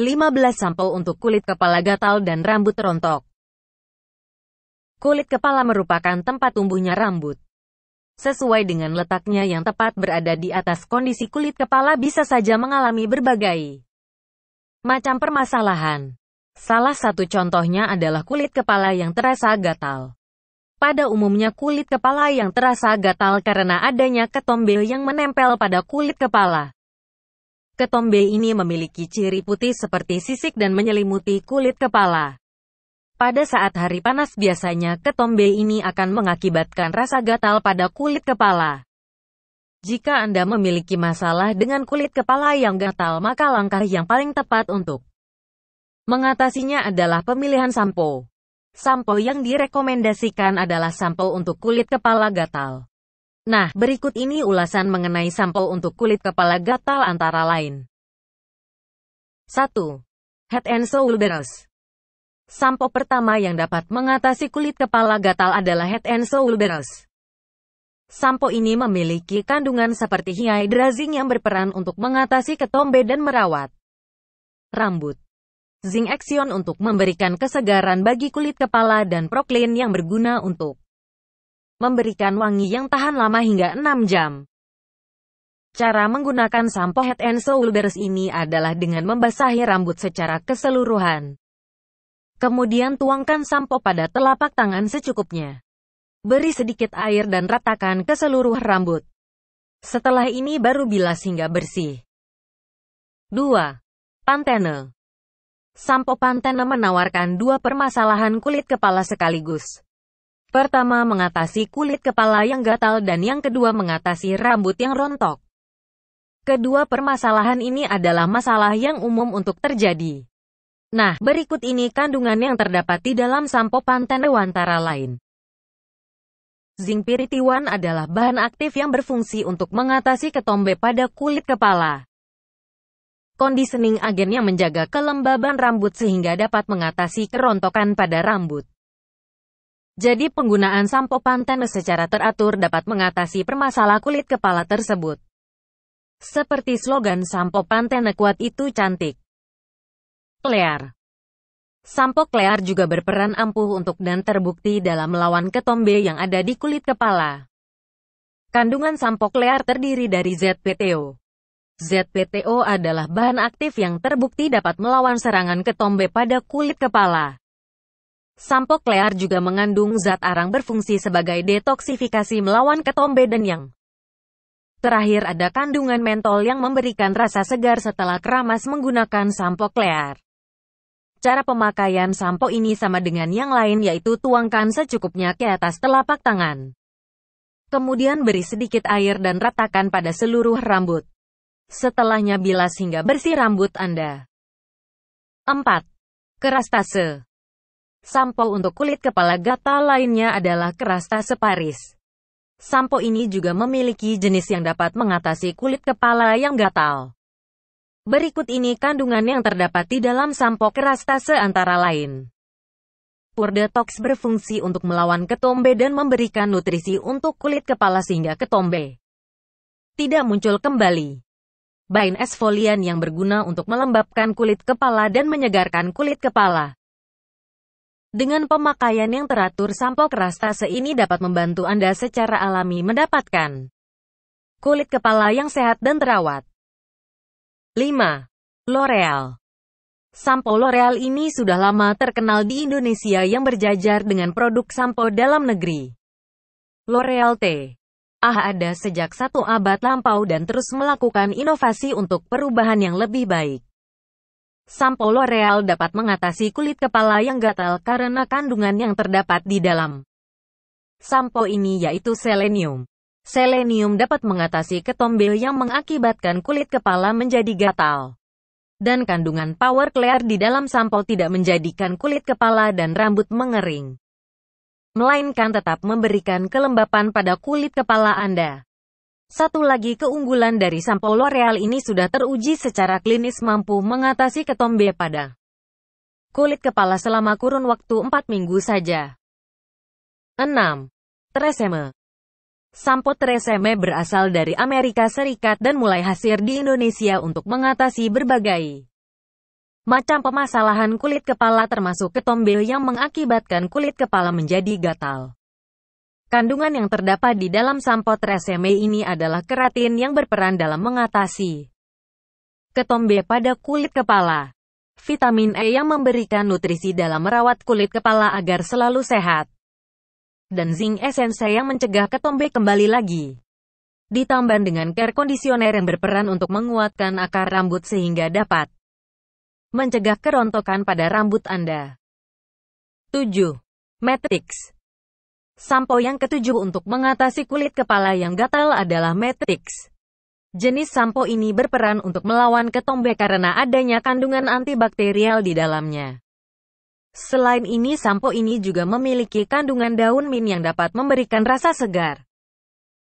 15 sampel untuk kulit kepala gatal dan rambut rontok. Kulit kepala merupakan tempat tumbuhnya rambut. Sesuai dengan letaknya yang tepat berada di atas kondisi kulit kepala bisa saja mengalami berbagai macam permasalahan. Salah satu contohnya adalah kulit kepala yang terasa gatal. Pada umumnya kulit kepala yang terasa gatal karena adanya ketombe yang menempel pada kulit kepala. Ketombe ini memiliki ciri putih seperti sisik dan menyelimuti kulit kepala. Pada saat hari panas biasanya ketombe ini akan mengakibatkan rasa gatal pada kulit kepala. Jika Anda memiliki masalah dengan kulit kepala yang gatal maka langkah yang paling tepat untuk mengatasinya adalah pemilihan sampo. Sampo yang direkomendasikan adalah sampo untuk kulit kepala gatal. Nah, berikut ini ulasan mengenai sampel untuk kulit kepala gatal antara lain. 1. Head and Shoulders Sampo pertama yang dapat mengatasi kulit kepala gatal adalah Head and Shoulders. Sampo ini memiliki kandungan seperti hydrazine yang berperan untuk mengatasi ketombe dan merawat rambut. Zinc Action untuk memberikan kesegaran bagi kulit kepala dan proklin yang berguna untuk memberikan wangi yang tahan lama hingga 6 jam. Cara menggunakan sampo head and shoulders ini adalah dengan membasahi rambut secara keseluruhan. Kemudian tuangkan sampo pada telapak tangan secukupnya. Beri sedikit air dan ratakan ke seluruh rambut. Setelah ini baru bilas hingga bersih. 2. Pantene Sampo Pantene menawarkan dua permasalahan kulit kepala sekaligus. Pertama mengatasi kulit kepala yang gatal dan yang kedua mengatasi rambut yang rontok. Kedua permasalahan ini adalah masalah yang umum untuk terjadi. Nah, berikut ini kandungan yang terdapat di dalam sampo Pantene antara lain. Zinc piritiwan adalah bahan aktif yang berfungsi untuk mengatasi ketombe pada kulit kepala. Conditioning agen yang menjaga kelembaban rambut sehingga dapat mengatasi kerontokan pada rambut. Jadi penggunaan sampo pantene secara teratur dapat mengatasi permasalahan kulit kepala tersebut. Seperti slogan sampo pantene kuat itu cantik. Clear. Sampo Clear juga berperan ampuh untuk dan terbukti dalam melawan ketombe yang ada di kulit kepala. Kandungan sampo Clear terdiri dari ZPTO. ZPTO adalah bahan aktif yang terbukti dapat melawan serangan ketombe pada kulit kepala. Sampo klear juga mengandung zat arang berfungsi sebagai detoksifikasi melawan ketombe dan yang Terakhir ada kandungan mentol yang memberikan rasa segar setelah keramas menggunakan sampo klear. Cara pemakaian sampo ini sama dengan yang lain yaitu tuangkan secukupnya ke atas telapak tangan. Kemudian beri sedikit air dan ratakan pada seluruh rambut. Setelahnya bilas hingga bersih rambut Anda. 4. Kerastase Sampo untuk kulit kepala gatal lainnya adalah kerastase Paris. Sampo ini juga memiliki jenis yang dapat mengatasi kulit kepala yang gatal. Berikut ini kandungan yang terdapat di dalam sampo kerastase antara lain. Pur detox berfungsi untuk melawan ketombe dan memberikan nutrisi untuk kulit kepala sehingga ketombe tidak muncul kembali. Bain esfolian yang berguna untuk melembabkan kulit kepala dan menyegarkan kulit kepala. Dengan pemakaian yang teratur sampo keras tase ini dapat membantu Anda secara alami mendapatkan kulit kepala yang sehat dan terawat. 5. L'Oreal Sampo L'Oreal ini sudah lama terkenal di Indonesia yang berjajar dengan produk sampo dalam negeri. L'Oreal T. Ah ada sejak satu abad lampau dan terus melakukan inovasi untuk perubahan yang lebih baik. Sampo Loreal dapat mengatasi kulit kepala yang gatal karena kandungan yang terdapat di dalam. Sampo ini yaitu selenium. Selenium dapat mengatasi ketombe yang mengakibatkan kulit kepala menjadi gatal. Dan kandungan power clear di dalam sampo tidak menjadikan kulit kepala dan rambut mengering. Melainkan tetap memberikan kelembapan pada kulit kepala Anda. Satu lagi keunggulan dari Sampolo Real ini sudah teruji secara klinis mampu mengatasi ketombe pada kulit kepala selama kurun waktu 4 minggu saja. 6. Treseme Sampo treseme berasal dari Amerika Serikat dan mulai hasil di Indonesia untuk mengatasi berbagai macam pemasalahan kulit kepala termasuk ketombe yang mengakibatkan kulit kepala menjadi gatal. Kandungan yang terdapat di dalam sampot reseme ini adalah keratin yang berperan dalam mengatasi ketombe pada kulit kepala. Vitamin E yang memberikan nutrisi dalam merawat kulit kepala agar selalu sehat. Dan zinc essence yang mencegah ketombe kembali lagi. Ditambah dengan care kondisioner yang berperan untuk menguatkan akar rambut sehingga dapat mencegah kerontokan pada rambut Anda. 7. Matrix Sampo yang ketujuh untuk mengatasi kulit kepala yang gatal adalah Matrix. Jenis sampo ini berperan untuk melawan ketombe karena adanya kandungan antibakterial di dalamnya. Selain ini, sampo ini juga memiliki kandungan daun mint yang dapat memberikan rasa segar.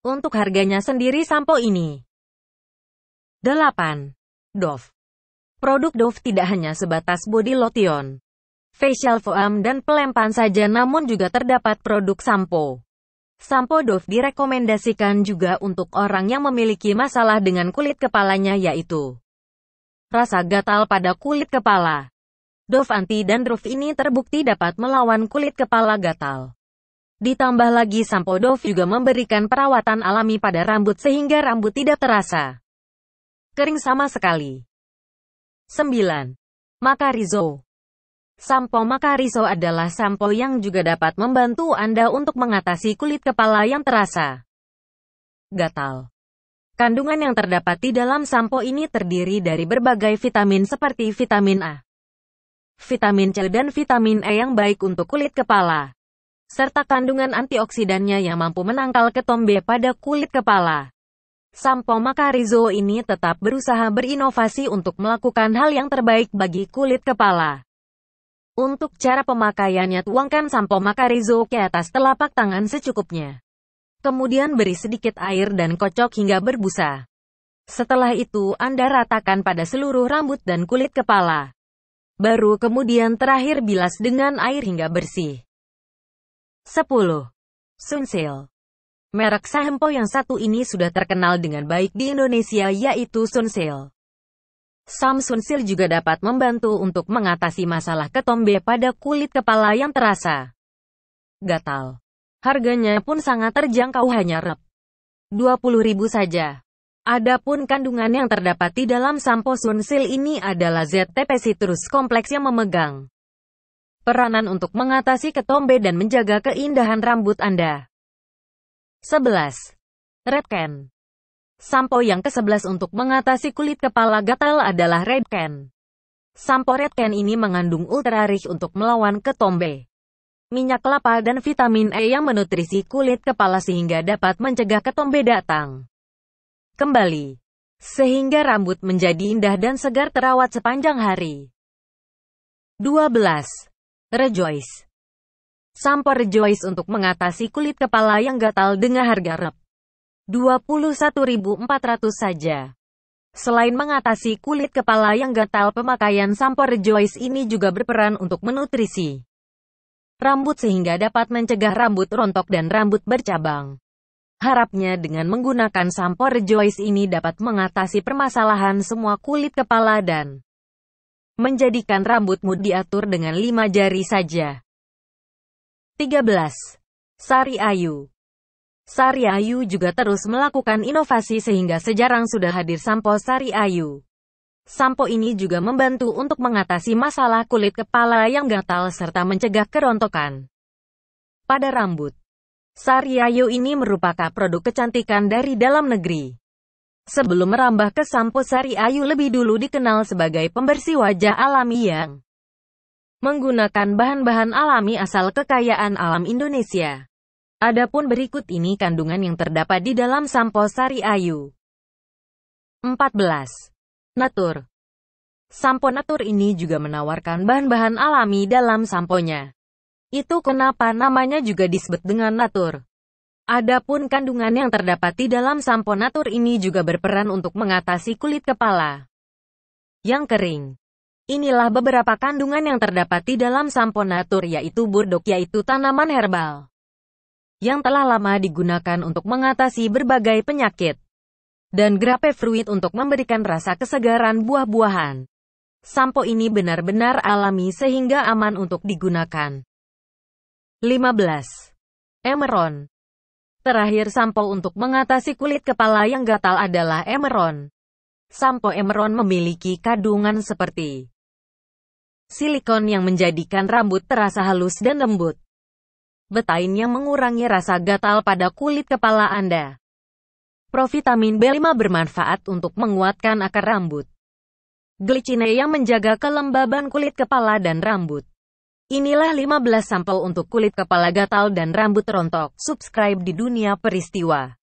Untuk harganya sendiri sampo ini. 8. Dove Produk Dove tidak hanya sebatas body lotion facial foam dan pelempan saja namun juga terdapat produk sampo. Sampo Dove direkomendasikan juga untuk orang yang memiliki masalah dengan kulit kepalanya yaitu rasa gatal pada kulit kepala. Dove anti dan dandruff ini terbukti dapat melawan kulit kepala gatal. Ditambah lagi sampo Dove juga memberikan perawatan alami pada rambut sehingga rambut tidak terasa kering sama sekali. 9. Makarizo Sampo Makariso adalah sampo yang juga dapat membantu Anda untuk mengatasi kulit kepala yang terasa gatal. Kandungan yang terdapat di dalam sampo ini terdiri dari berbagai vitamin seperti vitamin A, vitamin C dan vitamin E yang baik untuk kulit kepala, serta kandungan antioksidannya yang mampu menangkal ketombe pada kulit kepala. Sampo Makarizo ini tetap berusaha berinovasi untuk melakukan hal yang terbaik bagi kulit kepala. Untuk cara pemakaiannya tuangkan sampo makarizo ke atas telapak tangan secukupnya. Kemudian beri sedikit air dan kocok hingga berbusa. Setelah itu Anda ratakan pada seluruh rambut dan kulit kepala. Baru kemudian terakhir bilas dengan air hingga bersih. 10. Sunsil Merek sampo yang satu ini sudah terkenal dengan baik di Indonesia yaitu Sunsil. Samsung Seal juga dapat membantu untuk mengatasi masalah ketombe pada kulit kepala yang terasa gatal. Harganya pun sangat terjangkau hanya Rp. 20.000 saja. Adapun kandungan yang terdapat di dalam sampo sunsil ini adalah ZTP citrus kompleks yang memegang peranan untuk mengatasi ketombe dan menjaga keindahan rambut Anda. 11. Redken Sampo yang ke-11 untuk mengatasi kulit kepala gatal adalah Redken. Sampo Redken ini mengandung ultra rich untuk melawan ketombe. Minyak kelapa dan vitamin E yang menutrisi kulit kepala sehingga dapat mencegah ketombe datang. Kembali. Sehingga rambut menjadi indah dan segar terawat sepanjang hari. 12. Rejoice. Sampo Rejoice untuk mengatasi kulit kepala yang gatal dengan harga rep. 21.400 saja. Selain mengatasi kulit kepala yang gatal pemakaian sampo Rejoice ini juga berperan untuk menutrisi rambut sehingga dapat mencegah rambut rontok dan rambut bercabang. Harapnya dengan menggunakan sampo Rejoice ini dapat mengatasi permasalahan semua kulit kepala dan menjadikan rambutmu diatur dengan lima jari saja. 13. Sari Ayu Sari Ayu juga terus melakukan inovasi sehingga sejarang sudah hadir sampo Sari Ayu. Sampo ini juga membantu untuk mengatasi masalah kulit kepala yang gatal serta mencegah kerontokan pada rambut. Sari Ayu ini merupakan produk kecantikan dari dalam negeri. Sebelum merambah ke sampo Sari Ayu lebih dulu dikenal sebagai pembersih wajah alami yang menggunakan bahan-bahan alami asal kekayaan alam Indonesia. Adapun berikut ini kandungan yang terdapat di dalam sampo sari ayu. 14. Natur Sampo Natur ini juga menawarkan bahan-bahan alami dalam samponya. Itu kenapa namanya juga disebut dengan natur. Adapun kandungan yang terdapat di dalam sampo natur ini juga berperan untuk mengatasi kulit kepala yang kering. Inilah beberapa kandungan yang terdapat di dalam sampo natur yaitu burdok yaitu tanaman herbal yang telah lama digunakan untuk mengatasi berbagai penyakit. Dan grape untuk memberikan rasa kesegaran buah-buahan. Sampo ini benar-benar alami sehingga aman untuk digunakan. 15. Emeron Terakhir sampo untuk mengatasi kulit kepala yang gatal adalah Emeron. Sampo Emeron memiliki kandungan seperti silikon yang menjadikan rambut terasa halus dan lembut. Betain yang mengurangi rasa gatal pada kulit kepala Anda. Provitamin B5 bermanfaat untuk menguatkan akar rambut. Glicine yang menjaga kelembaban kulit kepala dan rambut. Inilah 15 sampel untuk kulit kepala gatal dan rambut rontok. Subscribe di Dunia Peristiwa.